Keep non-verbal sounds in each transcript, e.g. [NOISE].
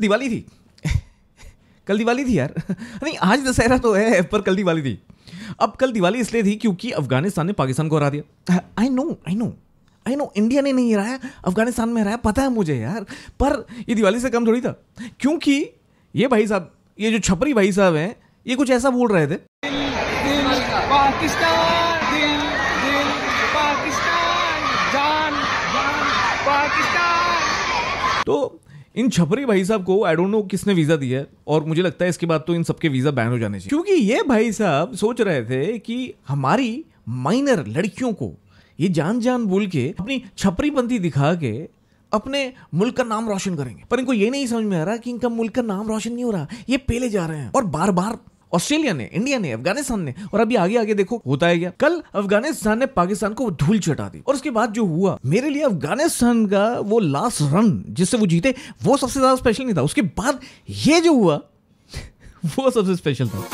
दिवाली थी कल दिवाली थी यार नहीं आज दशहरा तो है पर कल दिवाली थी अब कल दिवाली इसलिए थी क्योंकि अफगानिस्तान ने पाकिस्तान को हरा दिया I know I know I know India ने नहीं हराया अफगानिस्तान में हराया पता है मुझे यार पर ये दिवाली से कम थोड़ी था क्योंकि ये भाई साहब ये जो छपरी भाई साहब हैं ये कुछ ऐसा बोल रहे थे तो इन छपरी भाई साहब को आई डोंट नो किसने वीज़ा दिया है और मुझे लगता है इसके बाद तो इन सबके वीज़ा बैन हो जाने चाहिए क्योंकि ये भाई साहब सोच रहे थे कि हमारी माइनर लड़कियों को ये जान जान बोल के अपनी छपरीपंथी दिखा के अपने मुल्क का नाम रोशन करेंगे पर इनको ये नहीं समझ में आ रहा कि इनका मुल्क का नाम रोशन नहीं हो रहा ये पहले जा रहे हैं और बार बार ऑस्ट्रेलिया ने इंडिया ने अफगानिस्तान ने और अभी आगे आगे देखो होता है क्या कल अफगानिस्तान ने पाकिस्तान को धूल चटा दी और उसके बाद जो हुआ मेरे लिए अफगानिस्तान का वो लास्ट रन जिससे वो जीते वो सबसे ज्यादा स्पेशल नहीं था उसके बाद ये जो हुआ [LAUGHS] वो सबसे स्पेशल था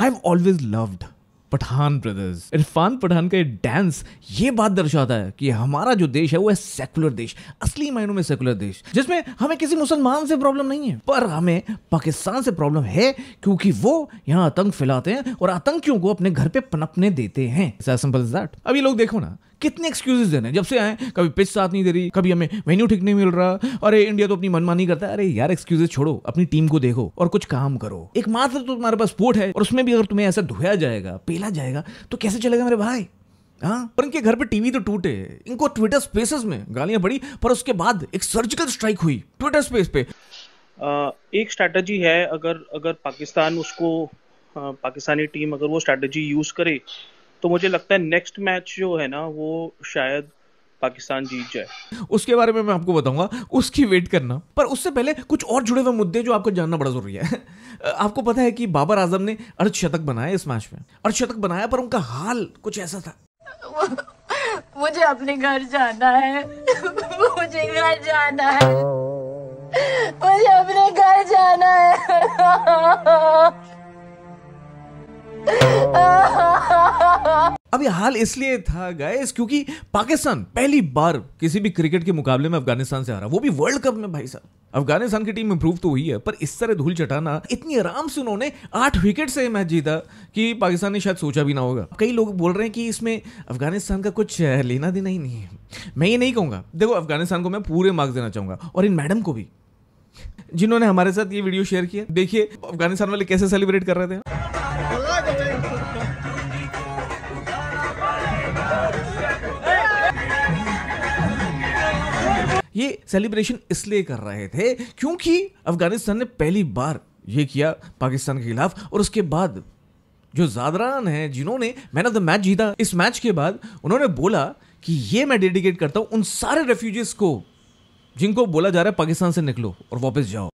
I am always loved Pathan brothers Irfan Pathan का ये डांस ये बात दर्शाता है कि हमारा जो देश है वो है सेकुलर देश असली मायनों में सेकुलर देश जिसमें हमें किसी मुसलमान से प्रॉब्लम नहीं है पर हमें पाकिस्तान से प्रॉब्लम है क्योंकि वो यहाँ आतंक फैलाते हैं और आतंकियों को अपने घर पे पनपने देते हैं सिंपल दैट अब लोग देखो ना कितने एक्सक्यूजेज देने जब से आए कभी पिच साथ नहीं दे रही कभी हमें वेन्यू ठीक नहीं मिल रहा अरे इंडिया तो अपनी मनमानी करता है अरे यार एक्सक्यूजेज छोड़ो अपनी टीम को देखो और कुछ काम करो एक मात्र तो तुम्हारे पास स्पोर्ट है और उसमें भी अगर तुम्हें ऐसा धोया जाएगा पेला जाएगा तो कैसे चलेगा मेरे भाई हाँ पर इनके घर पे टीवी तो टूटे इनको ट्विटर स्पेसेस में गालियां पड़ी पर उसके बाद एक सर्जिकल स्ट्राइक हुई ट्विटर स्पेस पे आ, एक स्ट्रैटेजी है अगर अगर पाकिस्तान उसको आ, पाकिस्तानी टीम अगर वो स्ट्रैटेजी यूज करे तो मुझे लगता है नेक्स्ट मैच जो है ना वो शायद पाकिस्तान जीत जाए उसके बारे में मैं आपको बताऊंगा उसकी वेट करना पर उससे पहले कुछ और जुड़े हुए मुद्दे जो आपको जानना बड़ा जरूरी है [LAUGHS] आपको पता है कि बाबर आजम ने अर्धशतक बनाया इस मैच में अर्धशतक बनाया पर उनका हाल कुछ ऐसा था [LAUGHS] मुझे अपने घर जाना है [LAUGHS] मुझे घर जाना है मुझे अपने घर जाना है [LAUGHS] अभी हाल इसलिए था गाइस क्योंकि पाकिस्तान पहली बार किसी भी क्रिकेट के मुकाबले में अफगानिस्तान से हारा वो भी वर्ल्ड कप में भाई साहब अफगानिस्तान की टीम इंप्रूव तो हुई है पर इस तरह धूल चटाना इतनी आराम से उन्होंने आठ विकेट से मैच जीता कि पाकिस्तान ने शायद सोचा भी ना होगा कई लोग बोल रहे हैं कि इसमें अफगानिस्तान का कुछ लेना देना ही नहीं है मैं ये नहीं कहूँगा देखो अफगानिस्तान को मैं पूरे मार्क्स देना चाहूँगा और इन मैडम को भी जिन्होंने हमारे साथ ये वीडियो शेयर किया देखिए अफगानिस्तान वाले कैसे सेलिब्रेट कर रहे थे ये सेलिब्रेशन इसलिए कर रहे थे क्योंकि अफगानिस्तान ने पहली बार ये किया पाकिस्तान के खिलाफ और उसके बाद जो जादरान हैं जिन्होंने मैन ऑफ द मैच जीता इस मैच के बाद उन्होंने बोला कि ये मैं डेडिकेट करता हूँ उन सारे रेफ्यूजीज को जिनको बोला जा रहा है पाकिस्तान से निकलो और वापस जाओ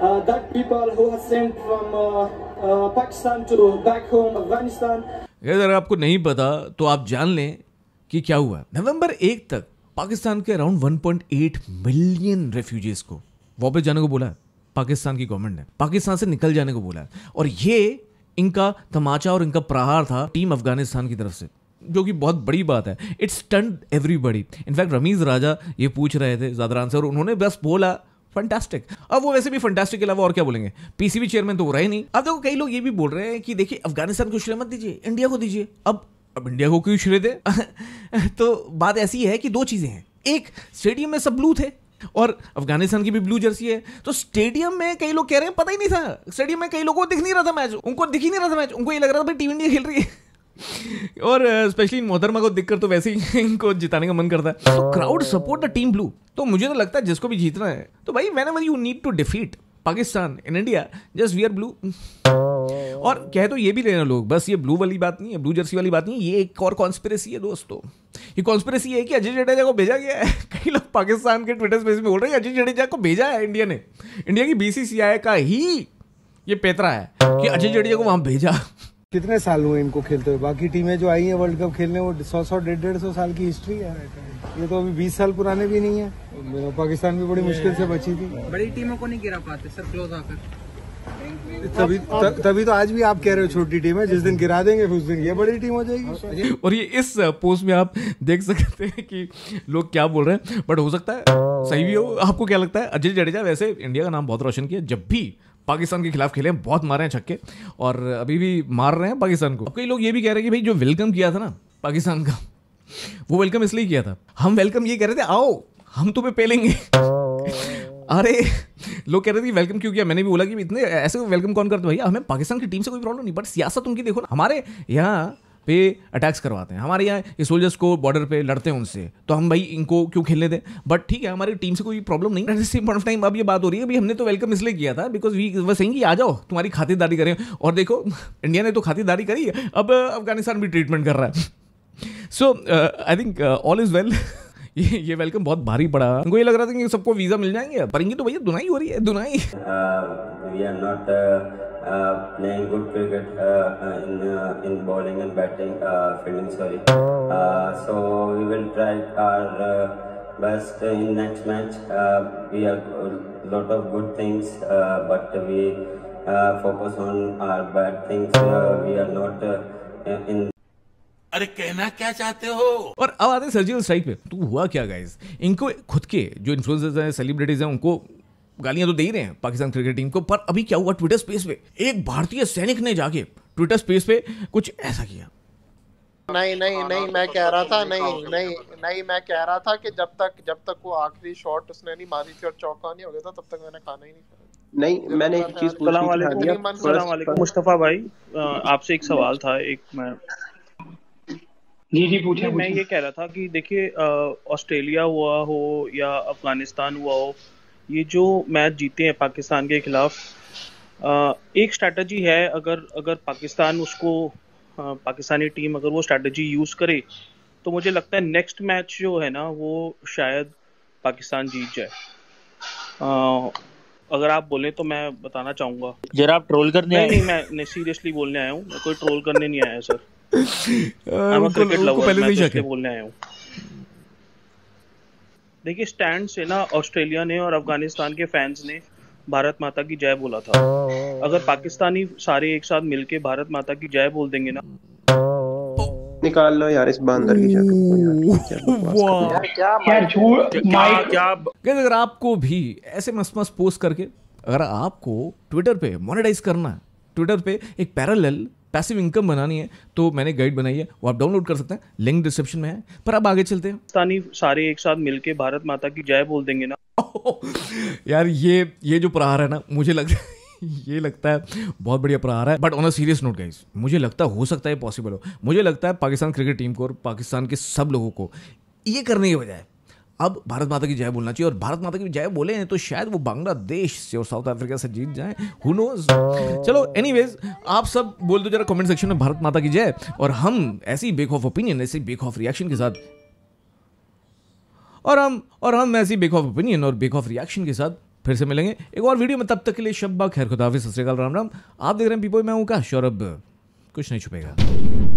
from uh, uh, that people who are sent from uh, Pakistan to back home Afghanistan अगर आपको नहीं पता तो आप जान लें कि क्या हुआ नवंबर एक तक पाकिस्तान के अराउंड 1.8 मिलियन रेफ्यूजीज को वापस जाने को बोला है पाकिस्तान की गवर्नमेंट ने पाकिस्तान से निकल जाने को बोला है और ये इनका तमाचा और इनका प्रहार था टीम अफगानिस्तान की तरफ से जो कि बहुत बड़ी बात है it's stunned everybody in fact Ramiz Raja ये पूछ रहे थे जादरान से और उन्होंने बस बोला फंटास्टिक अब वो वैसे भी फंटास्टिक के अलावा और क्या बोलेंगे पीसीबी चेयरमैन तो हो रहा ही नहीं अब देखो कई लोग ये भी बोल रहे हैं कि देखिए अफगानिस्तान को श्रेय मत दीजिए इंडिया को दीजिए अब अब इंडिया को क्यों श्रेय दे [LAUGHS] तो बात ऐसी है कि दो चीज़ें हैं एक स्टेडियम में सब ब्लू थे और अफगानिस्तान की भी ब्लू जर्सी है तो स्टेडियम में कई लोग कह रहे हैं पता ही नहीं था स्टेडियम में कई लोगों को दिख नहीं रहा था मैच उनको दिख ही नहीं रहा था मैच उनको ये लग रहा था भाई टीम इंडिया खेल रही है और स्पेशली इन मोहतरमा को दिखकर तो वैसे ही इनको जिताने का मन करता है तो crowd support the team blue तो मुझे तो लगता है जिसको भी जीतना है तो भाई whenever you need to defeat Pakistan in India just we are blue और कह तो ये भी लेना लोग बस ये ब्लू वाली बात नहीं है ब्लू जर्सी वाली बात नहीं ये एक और कॉन्स्पिरेसी है दोस्तों ये कॉन्स्पिरेसी है कि अजय जडेजा को भेजा गया है [LAUGHS] कई लोग पाकिस्तान के ट्विटर स्पेस में बोल रहे हैं अजय जडेजा को भेजा है इंडिया ने इंडिया की बीसीसीआई का ही ये पेतरा है कि अजय जडेजा को वहां भेजा कितने साल हुए इनको खेलते हुए बाकी टीमें जो आई है वर्ल्ड कप खेलने वो सौ सौ डेढ़ डेढ़ सौ साल की हिस्ट्री है ये तो अभी बीस साल पुराने भी नहीं है पाकिस्तान भी बड़ी मुश्किल से बची थी बड़ी टीमों को नहीं गिरा पाते सर क्लोज आकर तभी तभी तो आज भी आप कह रहे हो छोटी टीम है जिस दिन गिरा देंगे उस दिन ये बड़ी टीम हो जाएगी और ये इस पोस्ट में आप देख सकते हैं कि लोग क्या बोल रहे हैं बट हो सकता है सही भी हो आपको क्या लगता है अजय जडेजा वैसे इंडिया का नाम बहुत रोशन किया जब भी पाकिस्तान के खिलाफ खेले हैं बहुत मारे हैं छक्के और अभी भी मार रहे हैं पाकिस्तान को कई लोग ये भी कह रहे हैं कि भाई जो वेलकम किया था ना पाकिस्तान का वो वेलकम इसलिए किया था हम वेलकम ये कह रहे थे आओ हम तुम्हें पेलेंगे अरे लोग कह रहे थे वेलकम क्यों किया मैंने भी बोला कि इतने ऐसे वेलकम कौन करते भैया हमें पाकिस्तान की टीम से कोई प्रॉब्लम नहीं बट सियासत उनकी देखो ना हमारे यहाँ पे अटैक्स करवाते हैं हमारे यहाँ ये सोल्जर्स को बॉर्डर पे लड़ते हैं उनसे तो हम भाई इनको क्यों खेलने दें बट ठीक है हमारी टीम से कोई प्रॉब्लम नहीं at same point of time अब ये बात हो रही है अभी हमने तो वेलकम इसलिए किया था बिकॉज वी वह सही आ जाओ तुम्हारी खातिरदारी करें और देखो इंडिया ने तो खातिरदारी करी है अब अफगानिस्तान भी ट्रीटमेंट कर रहा है so I think all is well ये ये वेलकम बहुत भारी पड़ा उनको ये लग रहा था कि सबको वीज़ा मिल जाएंगे परेंगे तो भैया दुनाई हो रही है दुनाई uh, uh, playing good cricket uh, in uh, in bowling and batting uh, fielding sorry uh, so we will try our uh, best in next match uh, we have a lot of good things uh, but we uh, focus on our bad things uh, we are not uh, in अरे कहना क्या चाहते हो और अब आते surgical strike पे तो हुआ क्या गाइस इनको खुद के जो इन्फ्लुएंसर्स हैं सेलिब्रिटीज हैं उनको गालियां तो दे ही रहे हैं पाकिस्तान क्रिकेट टीम को पर अभी क्या हुआ ट्विटर स्पेस पे एक भारतीय सैनिक ने जाके ट्विटर स्पेस पे कुछ ऐसा किया नहीं नहीं नहीं तो मैं कह रहा था नहीं नहीं नहीं मैं कह रहा था कि जब तक जब तक वो आखिरी शॉट उसने नहीं मारी थी और चौका नहीं हो गया था तब तक मैंने खाना ही नहीं खाया नहीं मैंने एक चीज हाँ मुस्तफा भाई आपसे एक सवाल था एक मैं जी जी पूछिए मैं ये कह रहा था कि देखिए ऑस्ट्रेलिया हुआ हो या अफगानिस्तान हुआ हो ये जो मैच जीते हैं पाकिस्तान के खिलाफ एक स्ट्रेटजी है अगर अगर पाकिस्तान उसको पाकिस्तानी टीम अगर वो स्ट्रेटजी यूज़ करे तो मुझे लगता है नेक्स्ट मैच जो है ना वो शायद पाकिस्तान जीत जाए अगर आप बोले तो मैं बताना चाहूंगा जरा आप ट्रोल करने नहीं, नहीं मैं नहीं सीरियसली बोलने आया हूँ कोई ट्रोल करने नहीं आया सर आ, [LAUGHS] मैं पहले तो नहीं बोलने आया हूँ देखिए स्टैंड से ना ऑस्ट्रेलिया ने और अफगानिस्तान के फैंस ने भारत माता की जय बोला था अगर पाकिस्तानी सारे एक साथ मिलके भारत माता की जय बोल देंगे ना निकाल लो यार इस बांदर की अगर आपको भी ऐसे मस्त मस्त पोस्ट करके अगर आपको ट्विटर पे मोनेटाइज करना है ट्विटर पे एक पैरेलल पैसिव इनकम बनानी है तो मैंने गाइड बनाई है वो आप डाउनलोड कर सकते हैं लिंक डिस्क्रिप्शन में है पर अब आगे चलते हैं सारे एक साथ मिलके भारत माता की जय बोल देंगे ना [LAUGHS] यार ये ये जो प्रहार है ना मुझे लगता है [LAUGHS] ये लगता है बहुत बढ़िया प्रहार है but on a serious note guys मुझे लगता है हो सकता है पॉसिबल हो मुझे लगता है पाकिस्तान क्रिकेट टीम को और पाकिस्तान के सब लोगों को ये करने की बजाय अब भारत माता की जय बोलना चाहिए और भारत माता की जय बोले हैं तो शायद वो बांग्लादेश से और साउथ अफ्रीका से जीत जाए हु नोज चलो एनी आप सब बोल दो जरा कमेंट सेक्शन में भारत माता की जय और हम ऐसी बेक ऑफ ओपिनियन ऐसी बेक ऑफ रिएक्शन के साथ और हम और हम ऐसी बेक ऑफ ओपिनियन और बेक ऑफ रिएक्शन के साथ फिर से मिलेंगे एक और वीडियो में तब तक के लिए शब्बा खैर खुदाफिज सत राम राम आप देख रहे हैं पीपो मैं हूँ का और कुछ नहीं छुपेगा